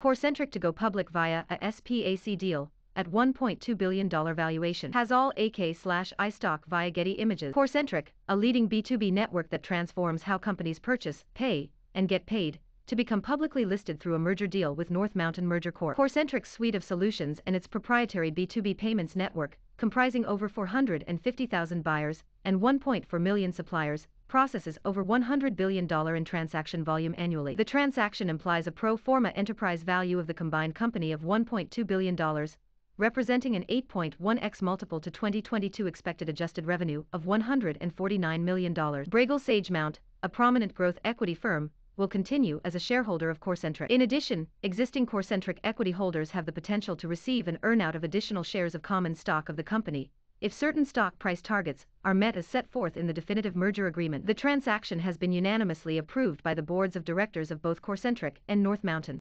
Corecentric to go public via a SPAC deal at $1.2 billion valuation has all AK/I stock via Getty Images. Corecentric, a leading B2B network that transforms how companies purchase, pay, and get paid, to become publicly listed through a merger deal with North Mountain Merger Corp. Corecentric's suite of solutions and its proprietary B2B payments network comprising over 450,000 buyers and 1.4 million suppliers, processes over $100 billion in transaction volume annually. The transaction implies a pro forma enterprise value of the combined company of $1.2 billion, representing an 8.1x multiple to 2022 expected adjusted revenue of $149 million. Bragle Sagemount, a prominent growth equity firm, will continue as a shareholder of Corecentric. In addition, existing Corecentric equity holders have the potential to receive an earn-out of additional shares of common stock of the company if certain stock price targets are met as set forth in the definitive merger agreement. The transaction has been unanimously approved by the boards of directors of both Corecentric and North Mountain.